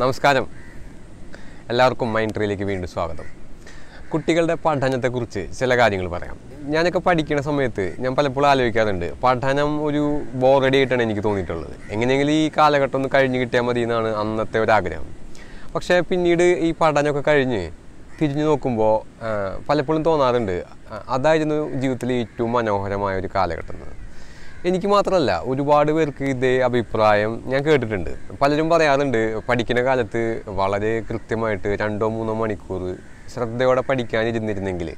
നമസ്കാരം എല്ലാവർക്കും മൈൻഡ് ട്രീയിലേക്ക് വീണ്ടും സ്വാഗതം കുട്ടികളുടെ പഠനത്തെക്കുറിച്ച് ചില കാര്യങ്ങൾ പറയാം ഞാനൊക്കെ പഠിക്കുന്ന സമയത്ത് ഞാൻ പലപ്പോഴും ആലോചിക്കാറുണ്ട് പഠനം ഒരു ബോറടി ആയിട്ടാണ് എനിക്ക് തോന്നിയിട്ടുള്ളത് എങ്ങനെയെങ്കിലും ഈ കാലഘട്ടം ഒന്ന് കഴിഞ്ഞ് കിട്ടിയാൽ മതി എന്നാണ് അന്നത്തെ ഒരു ആഗ്രഹം പക്ഷേ പിന്നീട് ഈ പഠനമൊക്കെ കഴിഞ്ഞ് തിരിഞ്ഞു നോക്കുമ്പോൾ പലപ്പോഴും തോന്നാറുണ്ട് അതായിരുന്നു ജീവിതത്തിലെ ഏറ്റവും മനോഹരമായ ഒരു കാലഘട്ടം എനിക്ക് മാത്രമല്ല ഒരുപാട് പേർക്ക് ഇതേ അഭിപ്രായം ഞാൻ കേട്ടിട്ടുണ്ട് പലരും പറയാറുണ്ട് പഠിക്കുന്ന കാലത്ത് വളരെ കൃത്യമായിട്ട് രണ്ടോ മൂന്നോ മണിക്കൂർ ശ്രദ്ധയോടെ പഠിക്കാനിരുന്നിരുന്നെങ്കിൽ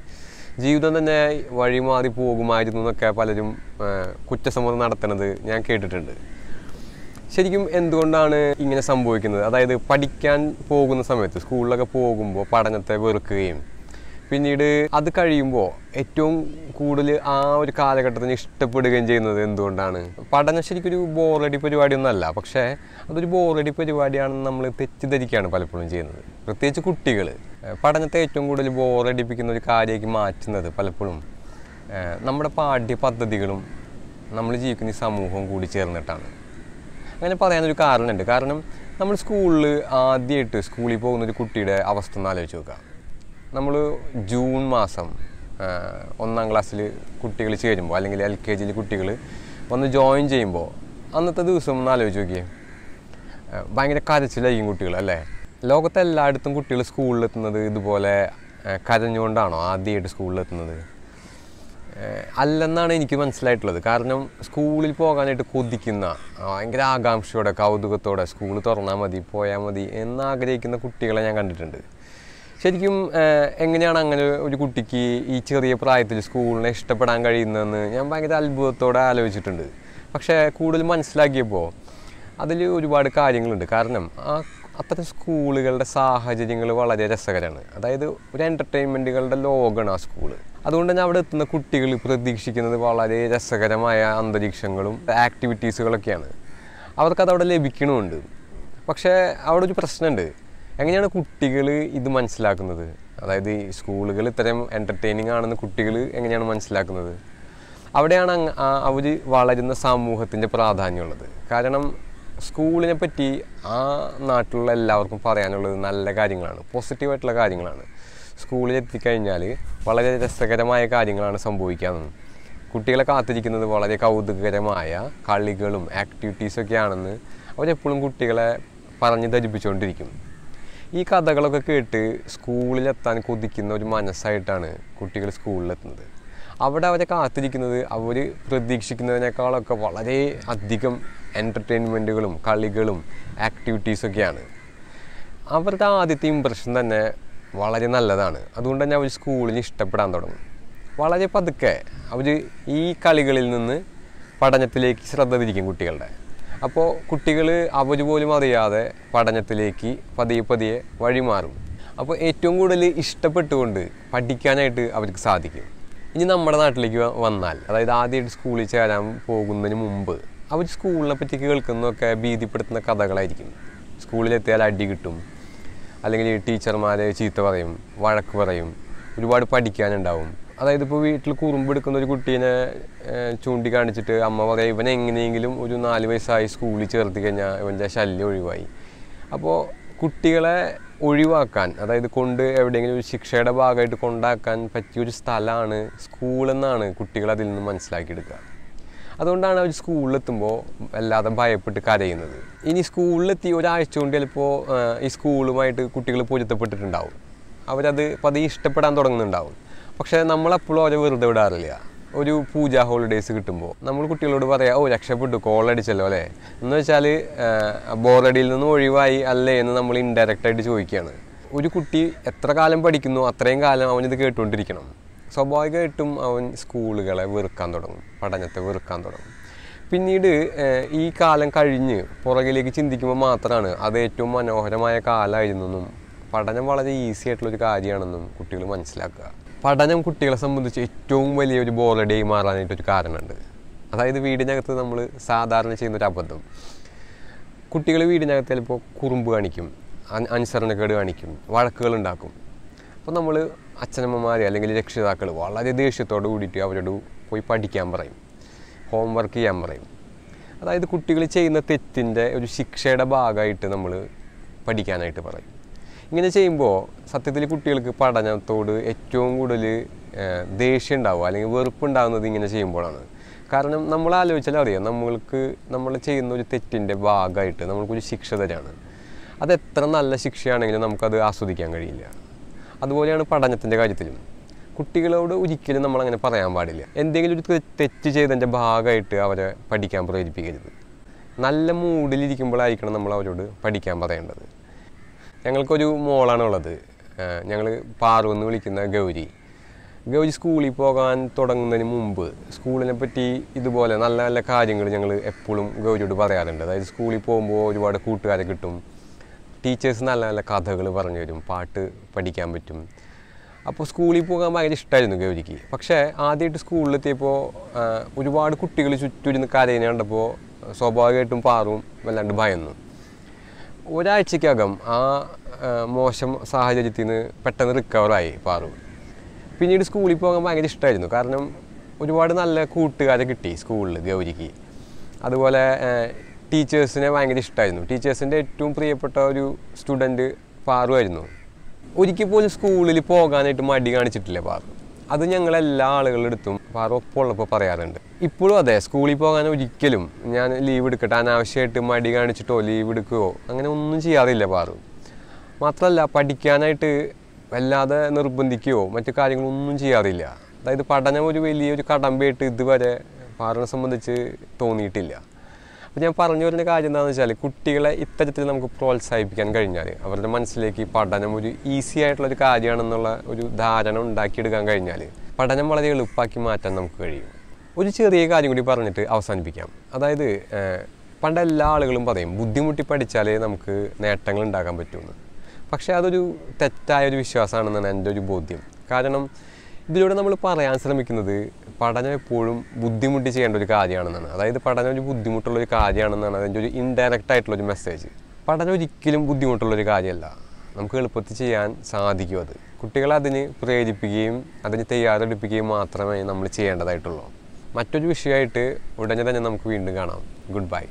ജീവിതം തന്നെ വഴിമാറി പോകുമായിരുന്നു എന്നൊക്കെ പലരും കുറ്റസമ്മതം നടത്തുന്നത് ഞാൻ കേട്ടിട്ടുണ്ട് ശരിക്കും എന്തുകൊണ്ടാണ് ഇങ്ങനെ സംഭവിക്കുന്നത് അതായത് പഠിക്കാൻ പോകുന്ന സമയത്ത് സ്കൂളിലൊക്കെ പോകുമ്പോൾ പഠനത്തെ വെറുക്കുകയും പിന്നീട് അത് കഴിയുമ്പോൾ ഏറ്റവും കൂടുതൽ ആ ഒരു കാലഘട്ടത്തിന് ഇഷ്ടപ്പെടുകയും ചെയ്യുന്നത് എന്തുകൊണ്ടാണ് പഠനം ശരിക്കൊരു ബോറടി പരിപാടിയൊന്നുമല്ല പക്ഷേ അതൊരു ബോറടി പരിപാടിയാണെന്ന് നമ്മൾ തെറ്റിദ്ധരിക്കുകയാണ് പലപ്പോഴും ചെയ്യുന്നത് പ്രത്യേകിച്ച് കുട്ടികൾ പഠനത്തെ ഏറ്റവും കൂടുതൽ ബോറടിപ്പിക്കുന്ന ഒരു കാര്യമാക്കി മാറ്റുന്നത് പലപ്പോഴും നമ്മുടെ പാഠ്യ പദ്ധതികളും നമ്മൾ ജീവിക്കുന്ന ഈ സമൂഹവും കൂടി ചേർന്നിട്ടാണ് അങ്ങനെ പറയാനൊരു കാരണമുണ്ട് കാരണം നമ്മൾ സ്കൂളിൽ ആദ്യമായിട്ട് സ്കൂളിൽ പോകുന്ന ഒരു കുട്ടിയുടെ അവസ്ഥ ഒന്ന് ആലോചിച്ച് നോക്കാം നമ്മൾ ജൂൺ മാസം ഒന്നാം ക്ലാസ്സിൽ കുട്ടികൾ ചേരുമ്പോൾ അല്ലെങ്കിൽ എൽ കെ ജിയിൽ കുട്ടികൾ വന്ന് ജോയിൻ ചെയ്യുമ്പോൾ അന്നത്തെ ദിവസം ഒന്ന് ആലോചിച്ച് നോക്കിയേ ഭയങ്കര കരച്ചിലായിരിക്കും കുട്ടികൾ അല്ലേ ലോകത്തെ എല്ലായിടത്തും കുട്ടികൾ സ്കൂളിലെത്തുന്നത് ഇതുപോലെ കരഞ്ഞുകൊണ്ടാണോ ആദ്യമായിട്ട് സ്കൂളിലെത്തുന്നത് അല്ലെന്നാണ് എനിക്ക് മനസ്സിലായിട്ടുള്ളത് കാരണം സ്കൂളിൽ പോകാനായിട്ട് കൊതിക്കുന്ന ഭയങ്കര ആകാംക്ഷയോടെ കൗതുകത്തോടെ സ്കൂൾ തുറന്നാൽ മതി പോയാൽ മതി എന്നാഗ്രഹിക്കുന്ന കുട്ടികളെ ഞാൻ കണ്ടിട്ടുണ്ട് ശരിക്കും എങ്ങനെയാണ് അങ്ങനെ ഒരു കുട്ടിക്ക് ഈ ചെറിയ പ്രായത്തിൽ സ്കൂളിനെ ഇഷ്ടപ്പെടാൻ കഴിയുന്നതെന്ന് ഞാൻ ഭയങ്കര അത്ഭുതത്തോടെ ആലോചിച്ചിട്ടുണ്ട് പക്ഷേ കൂടുതൽ മനസ്സിലാക്കിയപ്പോൾ അതിൽ ഒരുപാട് കാര്യങ്ങളുണ്ട് കാരണം ആ അത്തരം സ്കൂളുകളുടെ സാഹചര്യങ്ങൾ വളരെ രസകരമാണ് അതായത് ഒരു എൻ്റർടൈൻമെൻറ്റുകളുടെ ലോകമാണ് ആ സ്കൂള് അതുകൊണ്ട് തന്നെ അവിടെ എത്തുന്ന കുട്ടികൾ പ്രതീക്ഷിക്കുന്നത് വളരെ രസകരമായ അന്തരീക്ഷങ്ങളും ആക്ടിവിറ്റീസുകളൊക്കെയാണ് അവർക്കതവിടെ ലഭിക്കണമുണ്ട് പക്ഷേ അവിടെ ഒരു പ്രശ്നമുണ്ട് എങ്ങനെയാണ് കുട്ടികൾ ഇത് മനസ്സിലാക്കുന്നത് അതായത് സ്കൂളുകൾ ഇത്തരം എൻ്റർടൈനിങ് ആണെന്ന് കുട്ടികൾ എങ്ങനെയാണ് മനസ്സിലാക്കുന്നത് അവിടെയാണ് അവർ വളരുന്ന സമൂഹത്തിൻ്റെ പ്രാധാന്യമുള്ളത് കാരണം സ്കൂളിനെ പറ്റി ആ നാട്ടിലുള്ള എല്ലാവർക്കും പറയാനുള്ളത് നല്ല കാര്യങ്ങളാണ് പോസിറ്റീവായിട്ടുള്ള കാര്യങ്ങളാണ് സ്കൂളിൽ എത്തിക്കഴിഞ്ഞാൽ വളരെ രസകരമായ കാര്യങ്ങളാണ് സംഭവിക്കാമെന്ന് കുട്ടികളെ കാത്തിരിക്കുന്നത് വളരെ കൗതുകകരമായ കളികളും ആക്ടിവിറ്റീസൊക്കെയാണെന്ന് അവരെപ്പോഴും കുട്ടികളെ പറഞ്ഞ് ധരിപ്പിച്ചുകൊണ്ടിരിക്കും ഈ കഥകളൊക്കെ കേട്ട് സ്കൂളിലെത്താൻ കൊതിക്കുന്ന ഒരു മനസ്സായിട്ടാണ് കുട്ടികൾ സ്കൂളിലെത്തുന്നത് അവിടെ അവരെ കാത്തിരിക്കുന്നത് അവർ പ്രതീക്ഷിക്കുന്നതിനേക്കാളൊക്കെ വളരെ അധികം എൻ്റർടൈൻമെൻറ്റുകളും കളികളും ആക്ടിവിറ്റീസൊക്കെയാണ് അവരുടെ ആദ്യത്തെ ഇമ്പ്രഷൻ തന്നെ വളരെ നല്ലതാണ് അതുകൊണ്ട് തന്നെ അവർ സ്കൂളിന് ഇഷ്ടപ്പെടാൻ തുടങ്ങും വളരെ പതുക്കെ അവർ ഈ കളികളിൽ നിന്ന് പഠനത്തിലേക്ക് ശ്രദ്ധ തിരിക്കും കുട്ടികളുടെ അപ്പോൾ കുട്ടികൾ അവര് പോലും അറിയാതെ പഠനത്തിലേക്ക് പതിയെ പതിയെ വഴിമാറും അപ്പോൾ ഏറ്റവും കൂടുതൽ ഇഷ്ടപ്പെട്ടുകൊണ്ട് പഠിക്കാനായിട്ട് അവർക്ക് സാധിക്കും ഇനി നമ്മുടെ നാട്ടിലേക്ക് വന്നാൽ അതായത് ആദ്യമായിട്ട് സ്കൂളിൽ ചേരാൻ പോകുന്നതിന് മുമ്പ് അവർ സ്കൂളിനെ പറ്റി കേൾക്കുന്നതൊക്കെ ഭീതിപ്പെടുത്തുന്ന കഥകളായിരിക്കും സ്കൂളിലെത്തിയാൽ അടി കിട്ടും അല്ലെങ്കിൽ ടീച്ചർമാരെ ചീത്ത പറയും വഴക്ക് പറയും ഒരുപാട് പഠിക്കാനുണ്ടാവും അതായത് ഇപ്പോൾ വീട്ടിൽ എടുക്കുന്ന ഒരു കുട്ടീനെ ചൂണ്ടിക്കാണിച്ചിട്ട് അമ്മ പറയാം ഇവനെ എങ്ങനെയെങ്കിലും ഒരു നാല് വയസ്സായി സ്കൂളിൽ ചേർത്തി കഴിഞ്ഞാൽ ഇവൻ്റെ ശല്യം ഒഴിവായി അപ്പോൾ കുട്ടികളെ ഒഴിവാക്കാൻ അതായത് കൊണ്ട് എവിടെയെങ്കിലും ഒരു ശിക്ഷയുടെ ഭാഗമായിട്ട് കൊണ്ടാക്കാൻ പറ്റിയൊരു സ്ഥലമാണ് സ്കൂളെന്നാണ് കുട്ടികൾ അതിൽ നിന്ന് മനസ്സിലാക്കിയെടുക്കുക അതുകൊണ്ടാണ് അവർ സ്കൂളിലെത്തുമ്പോൾ വല്ലാതെ ഭയപ്പെട്ട് കരയുന്നത് ഇനി സ്കൂളിലെത്തി ഒരാഴ്ച കൊണ്ട് ചിലപ്പോൾ ഈ സ്കൂളുമായിട്ട് കുട്ടികൾ പൊരുത്തപ്പെട്ടിട്ടുണ്ടാവും അവരത് പതിയെ ഇഷ്ടപ്പെടാൻ തുടങ്ങുന്നുണ്ടാവും പക്ഷേ നമ്മളെപ്പോഴും അവരെ വെറുതെ വിടാറില്ല ഒരു പൂജ ഹോളിഡേയ്സ് കിട്ടുമ്പോൾ നമ്മൾ കുട്ടികളോട് പറയാം ഓ രക്ഷപ്പെട്ടു കോൾ അടിച്ചല്ലോ അല്ലേ എന്ന് വെച്ചാൽ ബോറടിയിൽ നിന്ന് ഒഴിവായി അല്ലേ എന്ന് നമ്മൾ ഇൻഡയറക്റ്റായിട്ട് ചോദിക്കുകയാണ് ഒരു കുട്ടി എത്ര കാലം പഠിക്കുന്നു അത്രയും കാലം അവനിത് കേട്ടുകൊണ്ടിരിക്കണം സ്വാഭാവികമായിട്ടും അവൻ സ്കൂളുകളെ വെറുക്കാൻ തുടങ്ങും പഠനത്തെ വെറുക്കാൻ തുടങ്ങും പിന്നീട് ഈ കാലം കഴിഞ്ഞ് പുറകിലേക്ക് ചിന്തിക്കുമ്പോൾ മാത്രമാണ് അത് ഏറ്റവും മനോഹരമായ കാലമായിരുന്നെന്നും പഠനം വളരെ ഈസി ആയിട്ടുള്ളൊരു കാര്യമാണെന്നും കുട്ടികൾ മനസ്സിലാക്കുക പഠനം കുട്ടികളെ സംബന്ധിച്ച് ഏറ്റവും വലിയൊരു മാറാനായിട്ട് ഒരു കാരണമുണ്ട് അതായത് വീടിനകത്ത് നമ്മൾ സാധാരണ ചെയ്യുന്ന ഒരു അബദ്ധം കുട്ടികൾ വീടിനകത്ത് ചിലപ്പോൾ കുറുമ്പ് കാണിക്കും അനുസരണക്കേട് കാണിക്കും വഴക്കുകൾ ഉണ്ടാക്കും അപ്പോൾ നമ്മൾ അച്ഛനമ്മമാർ അല്ലെങ്കിൽ രക്ഷിതാക്കൾ വളരെ ദേഷ്യത്തോട് കൂടിയിട്ട് അവരോട് പോയി പഠിക്കാൻ പറയും ഹോംവർക്ക് ചെയ്യാൻ പറയും അതായത് കുട്ടികൾ ചെയ്യുന്ന തെറ്റിൻ്റെ ഒരു ശിക്ഷയുടെ ഭാഗമായിട്ട് നമ്മൾ പഠിക്കാനായിട്ട് പറയും ഇങ്ങനെ ചെയ്യുമ്പോൾ സത്യത്തിൽ കുട്ടികൾക്ക് പഠനത്തോട് ഏറ്റവും കൂടുതൽ ദേഷ്യം ഉണ്ടാവുക അല്ലെങ്കിൽ വെറുപ്പുണ്ടാകുന്നത് ഇങ്ങനെ ചെയ്യുമ്പോഴാണ് കാരണം നമ്മൾ ആലോചിച്ചാൽ അറിയാം നമ്മൾക്ക് നമ്മൾ ചെയ്യുന്ന ഒരു തെറ്റിൻ്റെ ഭാഗമായിട്ട് നമ്മൾക്കൊരു ശിക്ഷ തരാണ് അത് എത്ര നല്ല ശിക്ഷയാണെങ്കിലും നമുക്കത് ആസ്വദിക്കാൻ കഴിയില്ല അതുപോലെയാണ് പഠനത്തിൻ്റെ കാര്യത്തിലും കുട്ടികളോട് ഒരിക്കലും നമ്മളങ്ങനെ പറയാൻ പാടില്ല എന്തെങ്കിലും ഒരു തെറ്റ് ചെയ്തതിൻ്റെ ഭാഗമായിട്ട് അവരെ പഠിക്കാൻ പ്രേരിപ്പിക്കരുത് നല്ല മൂഡിലിരിക്കുമ്പോഴായിരിക്കണം നമ്മൾ അവരോട് പഠിക്കാൻ പറയേണ്ടത് ഞങ്ങൾക്കൊരു മോളാണുള്ളത് ഞങ്ങൾ എന്ന് വിളിക്കുന്ന ഗൗരി ഗൗരി സ്കൂളിൽ പോകാൻ തുടങ്ങുന്നതിന് മുമ്പ് സ്കൂളിനെ പറ്റി ഇതുപോലെ നല്ല നല്ല കാര്യങ്ങൾ ഞങ്ങൾ എപ്പോഴും ഗൗരിയോട് പറയാറുണ്ട് അതായത് സ്കൂളിൽ പോകുമ്പോൾ ഒരുപാട് കൂട്ടുകാരെ കിട്ടും ടീച്ചേഴ്സ് നല്ല നല്ല കഥകൾ പറഞ്ഞു തരും പാട്ട് പഠിക്കാൻ പറ്റും അപ്പോൾ സ്കൂളിൽ പോകാൻ ഭയങ്കര ഇഷ്ടമായിരുന്നു ഗൗരിക്ക് പക്ഷേ ആദ്യമായിട്ട് സ്കൂളിലെത്തിയപ്പോൾ ഒരുപാട് കുട്ടികൾ ചുറ്റുമിരുന്ന് കരയിനെ കണ്ടപ്പോൾ സ്വാഭാവികമായിട്ടും പാറും വല്ലാണ്ട് ഭയന്നു ഒരാഴ്ചക്കകം ആ മോശം സാഹചര്യത്തിൽ നിന്ന് പെട്ടെന്ന് റിക്കവറായി പാറു പിന്നീട് സ്കൂളിൽ പോകാൻ ഭയങ്കര ഇഷ്ടമായിരുന്നു കാരണം ഒരുപാട് നല്ല കൂട്ടുകാരെ കിട്ടി സ്കൂളിൽ ഗൗരിക്ക് അതുപോലെ ടീച്ചേഴ്സിനെ ഭയങ്കര ഇഷ്ടമായിരുന്നു ടീച്ചേഴ്സിൻ്റെ ഏറ്റവും പ്രിയപ്പെട്ട ഒരു സ്റ്റുഡൻറ്റ് ആയിരുന്നു ഒരിക്കൽ പോലും സ്കൂളിൽ പോകാനായിട്ട് മടി കാണിച്ചിട്ടില്ല പാറു അത് ഞങ്ങൾ എല്ലാ ആളുകളുടെ അടുത്തും ഉള്ളപ്പോൾ പറയാറുണ്ട് ഇപ്പോഴും അതെ സ്കൂളിൽ പോകാൻ ഒരിക്കലും ഞാൻ ലീവ് എടുക്കട്ടെ അനാവശ്യമായിട്ട് മടി കാണിച്ചിട്ടോ ലീവ് എടുക്കുകയോ അങ്ങനെ ഒന്നും ചെയ്യാറില്ല പാറു മാത്രമല്ല പഠിക്കാനായിട്ട് വല്ലാതെ നിർബന്ധിക്കുകയോ മറ്റു കാര്യങ്ങളൊന്നും ചെയ്യാറില്ല അതായത് പഠനം ഒരു വലിയൊരു കടമ്പയിട്ട് ഇതുവരെ പാറിനെ സംബന്ധിച്ച് തോന്നിയിട്ടില്ല അപ്പോൾ ഞാൻ പറഞ്ഞു വരുന്ന കാര്യം എന്താണെന്ന് വെച്ചാൽ കുട്ടികളെ ഇത്തരത്തിൽ നമുക്ക് പ്രോത്സാഹിപ്പിക്കാൻ കഴിഞ്ഞാൽ അവരുടെ മനസ്സിലേക്ക് പഠനം ഒരു ഈസി ആയിട്ടുള്ള ഒരു കാര്യമാണെന്നുള്ള ഒരു ധാരണ ഉണ്ടാക്കിയെടുക്കാൻ കഴിഞ്ഞാൽ പഠനം വളരെ എളുപ്പമാക്കി മാറ്റാൻ നമുക്ക് കഴിയും ഒരു ചെറിയ കാര്യം കൂടി പറഞ്ഞിട്ട് അവസാനിപ്പിക്കാം അതായത് പണ്ട് എല്ലാ ആളുകളും പറയും ബുദ്ധിമുട്ടി പഠിച്ചാലേ നമുക്ക് നേട്ടങ്ങൾ ഉണ്ടാക്കാൻ പറ്റുമെന്ന് പക്ഷേ അതൊരു തെറ്റായ ഒരു വിശ്വാസമാണെന്നാണ് എൻ്റെ ഒരു ബോധ്യം കാരണം ഇതിലൂടെ നമ്മൾ പറയാൻ ശ്രമിക്കുന്നത് പഠനം എപ്പോഴും ബുദ്ധിമുട്ട് ചെയ്യേണ്ട ഒരു കാര്യമാണെന്നാണ് അതായത് പഠനം ഒരു ബുദ്ധിമുട്ടുള്ള ഒരു കാര്യമാണെന്നാണ് അതിൻ്റെ ഒരു ഇൻഡയറക്റ്റ് ആയിട്ടുള്ള ഒരു മെസ്സേജ് പഠനം ഒരിക്കലും ബുദ്ധിമുട്ടുള്ള ഒരു കാര്യമല്ല നമുക്ക് എളുപ്പത്തിൽ ചെയ്യാൻ സാധിക്കും അത് കുട്ടികളെ അതിന് പ്രേരിപ്പിക്കുകയും അതിന് തയ്യാറെടുപ്പിക്കുകയും മാത്രമേ നമ്മൾ ചെയ്യേണ്ടതായിട്ടുള്ളൂ മറ്റൊരു വിഷയമായിട്ട് ഉടനെ തന്നെ നമുക്ക് വീണ്ടും കാണാം ഗുഡ് ബൈ